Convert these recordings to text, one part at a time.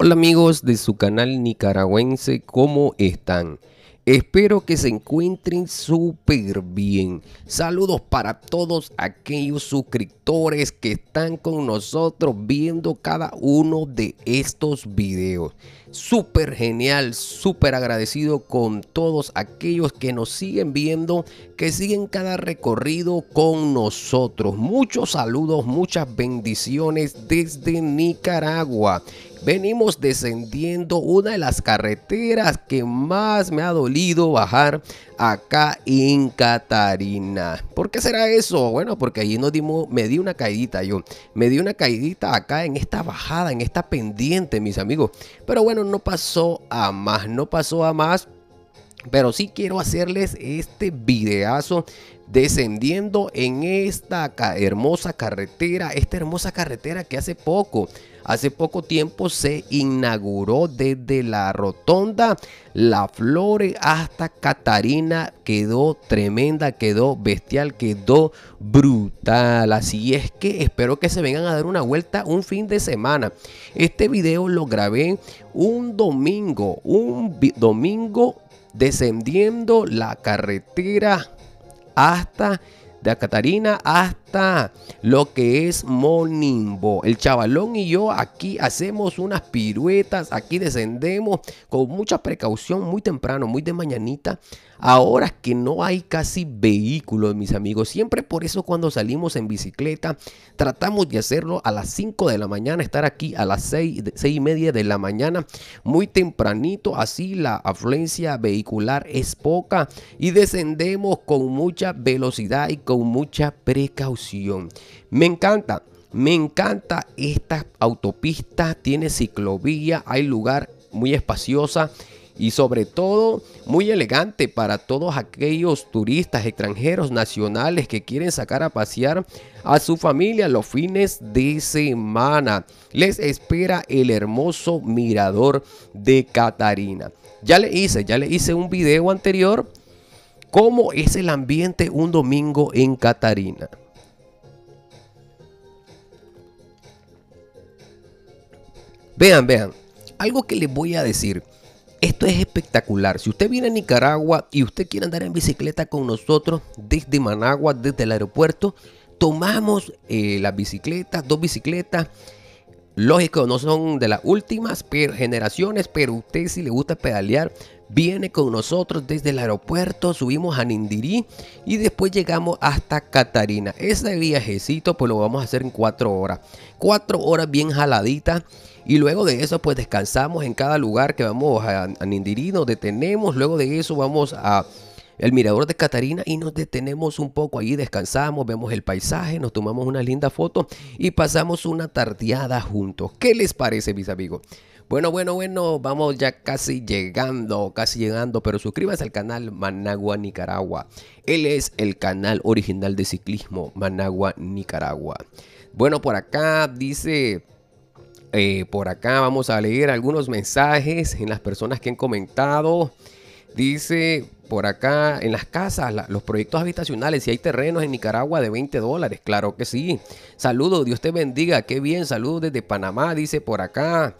Hola amigos de su canal nicaragüense, ¿cómo están? Espero que se encuentren súper bien. Saludos para todos aquellos suscriptores que están con nosotros viendo cada uno de estos videos. Súper genial, súper agradecido con todos aquellos que nos siguen viendo, que siguen cada recorrido con nosotros. Muchos saludos, muchas bendiciones desde Nicaragua venimos descendiendo una de las carreteras que más me ha dolido bajar acá en Catarina. ¿Por qué será eso? Bueno, porque allí nos dimos, me di una caidita yo. Me di una caidita acá en esta bajada, en esta pendiente, mis amigos. Pero bueno, no pasó a más, no pasó a más. Pero sí quiero hacerles este videazo descendiendo en esta hermosa carretera, esta hermosa carretera que hace poco, hace poco tiempo se inauguró desde la rotonda La Flores hasta Catarina, quedó tremenda, quedó bestial, quedó brutal. Así es que espero que se vengan a dar una vuelta un fin de semana. Este video lo grabé un domingo, un domingo descendiendo la carretera hasta de Catarina hasta está lo que es Monimbo. El chavalón y yo aquí hacemos unas piruetas, aquí descendemos con mucha precaución, muy temprano, muy de mañanita. Ahora que no hay casi vehículos, mis amigos, siempre por eso cuando salimos en bicicleta tratamos de hacerlo a las 5 de la mañana, estar aquí a las 6, 6 y media de la mañana, muy tempranito, así la afluencia vehicular es poca y descendemos con mucha velocidad y con mucha precaución. Me encanta. Me encanta esta autopista, tiene ciclovía, hay lugar muy espaciosa y sobre todo muy elegante para todos aquellos turistas extranjeros nacionales que quieren sacar a pasear a su familia los fines de semana. Les espera el hermoso mirador de Catarina. Ya le hice, ya le hice un video anterior cómo es el ambiente un domingo en Catarina. Vean, vean, algo que les voy a decir. Esto es espectacular. Si usted viene a Nicaragua y usted quiere andar en bicicleta con nosotros desde Managua, desde el aeropuerto, tomamos eh, las bicicletas, dos bicicletas. Lógico, no son de las últimas generaciones, pero usted si le gusta pedalear, viene con nosotros desde el aeropuerto, subimos a Nindirí y después llegamos hasta Catarina. Ese viajecito pues lo vamos a hacer en cuatro horas. Cuatro horas bien jaladitas y luego de eso, pues descansamos en cada lugar que vamos a, a nos detenemos. Luego de eso, vamos a el mirador de Catarina y nos detenemos un poco ahí. descansamos, vemos el paisaje, nos tomamos una linda foto y pasamos una tardeada juntos. ¿Qué les parece, mis amigos? Bueno, bueno, bueno, vamos ya casi llegando, casi llegando, pero suscríbase al canal Managua Nicaragua. Él es el canal original de ciclismo Managua Nicaragua. Bueno, por acá dice eh, por acá vamos a leer algunos mensajes en las personas que han comentado. Dice por acá en las casas, los proyectos habitacionales, si hay terrenos en Nicaragua de 20 dólares, claro que sí. Saludos, Dios te bendiga, qué bien, saludos desde Panamá, dice por acá.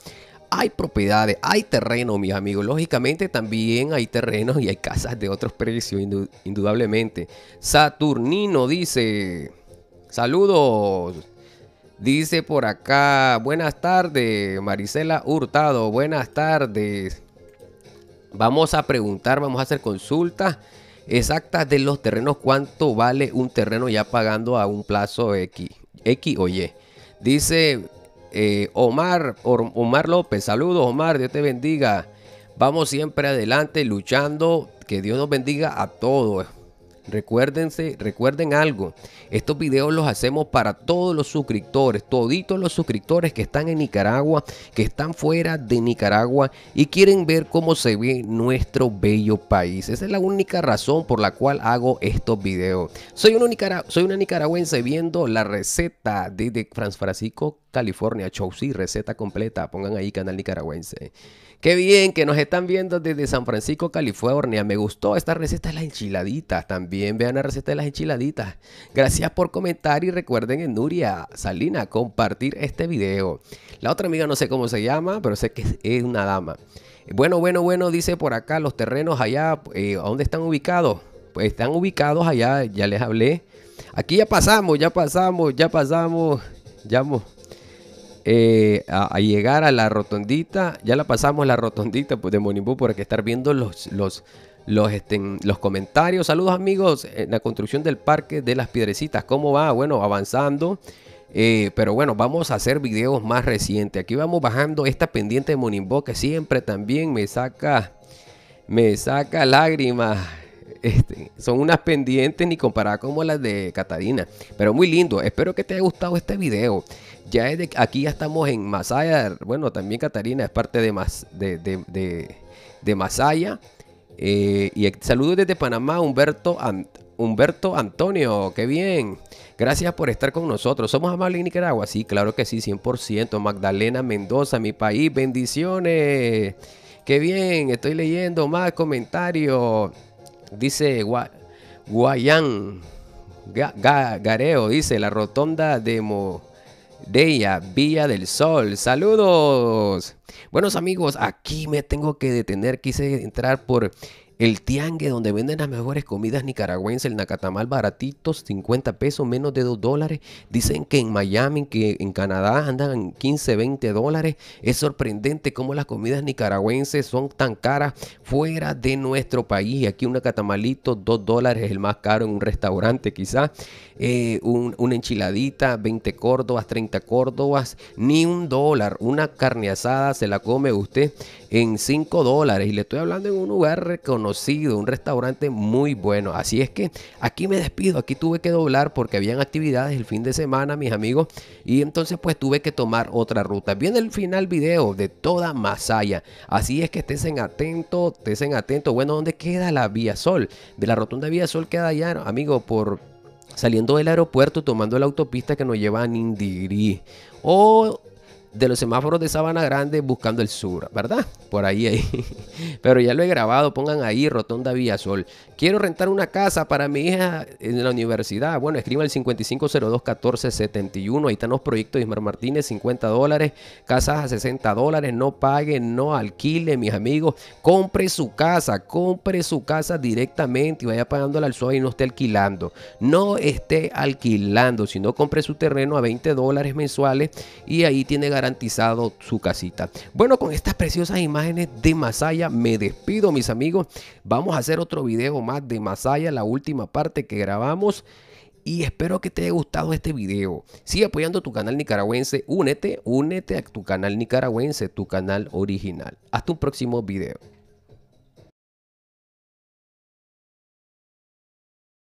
Hay propiedades, hay terreno, mis amigos. Lógicamente también hay terrenos y hay casas de otros precios, indudablemente. Saturnino dice, saludos, Dice por acá, buenas tardes, Marisela Hurtado, buenas tardes. Vamos a preguntar, vamos a hacer consultas exactas de los terrenos, cuánto vale un terreno ya pagando a un plazo X, X o Y. Dice eh, Omar, Omar López, saludos Omar, Dios te bendiga. Vamos siempre adelante luchando, que Dios nos bendiga a todos. Recuérdense, recuerden algo. Estos videos los hacemos para todos los suscriptores, toditos los suscriptores que están en Nicaragua, que están fuera de Nicaragua y quieren ver cómo se ve nuestro bello país. Esa es la única razón por la cual hago estos videos. Soy una, soy una nicaragüense viendo la receta de, de Franz Francisco California, Chaucy, receta completa. Pongan ahí canal nicaragüense. Qué bien que nos están viendo desde San Francisco, California. Me gustó esta receta de las enchiladitas. También vean la receta de las enchiladitas. Gracias por comentar y recuerden en Nuria Salina compartir este video. La otra amiga no sé cómo se llama, pero sé que es una dama. Bueno, bueno, bueno, dice por acá los terrenos allá, eh, ¿a dónde están ubicados? Pues están ubicados allá, ya les hablé. Aquí ya pasamos, ya pasamos, ya pasamos, ya. Eh, a, llegar a la rotondita. Ya la pasamos la rotondita pues, de por aquí estar viendo los, los, los, este, los comentarios. Saludos amigos en la construcción del parque de las piedrecitas. ¿Cómo va? Bueno, avanzando. Eh, pero bueno, vamos a hacer videos más recientes. Aquí vamos bajando esta pendiente de Monimbó que siempre también me saca, me saca lágrimas este, son unas pendientes ni comparadas como las de Catarina. Pero muy lindo. Espero que te haya gustado este video. Ya de, aquí ya estamos en Masaya. Bueno, también Catarina es parte de, de, Masaya. Eh, y saludos desde Panamá, Humberto, Humberto Antonio. Qué bien. Gracias por estar con nosotros. ¿Somos amables en Nicaragua? Sí, claro que sí, 100%. Magdalena Mendoza, mi país. Bendiciones. Qué bien, estoy leyendo más comentarios. Dice Guayan Guayán Gareo, dice la rotonda de Morella, Villa del Sol. Saludos. Buenos amigos, aquí me tengo que detener. Quise entrar por el tiangue donde venden las mejores comidas nicaragüenses, el nacatamal baratitos, 50 pesos, menos de 2 dólares. Dicen que en Miami, que en Canadá andan en 15, 20 dólares. Es sorprendente cómo las comidas nicaragüenses son tan caras fuera de nuestro país. Aquí un nacatamalito, 2 dólares, es el más caro en un restaurante quizás. Eh, una enchiladita, 20 córdobas, 30 córdobas, ni un dólar. Una carne asada se la come usted en 5 dólares. Y le estoy hablando en un lugar reconocido un restaurante muy bueno. Así es que aquí me despido, aquí tuve que doblar porque habían actividades el fin de semana, mis amigos, y entonces pues tuve que tomar otra ruta. Viene el final video de toda Masaya. Así es que estén atentos, estén atento Bueno, ¿dónde queda la Vía Sol? De la rotonda Vía Sol queda allá, amigo, por saliendo del aeropuerto tomando la autopista que nos lleva a Nindirí o de los semáforos de Sabana Grande buscando el sur, ¿verdad? Por ahí, ahí. Pero ya lo he grabado, pongan ahí Rotonda Villasol. Quiero rentar una casa para mi hija en la universidad. Bueno, escriba el 5502-1471. Ahí están los proyectos de Ismar Martínez, 50 dólares, casas a 60 dólares. No paguen, no alquilen, mis amigos. Compre su casa, compre su casa directamente y vaya pagándola al suave y no esté alquilando. No esté alquilando, sino compre su terreno a 20 dólares mensuales y ahí tiene garantía garantizado su casita. Bueno, con estas preciosas imágenes de Masaya me despido, mis amigos. Vamos a hacer otro video más de Masaya, la última parte que grabamos y espero que te haya gustado este video. Sigue apoyando tu canal nicaragüense, únete, únete a tu canal nicaragüense, tu canal original. Hasta un próximo video.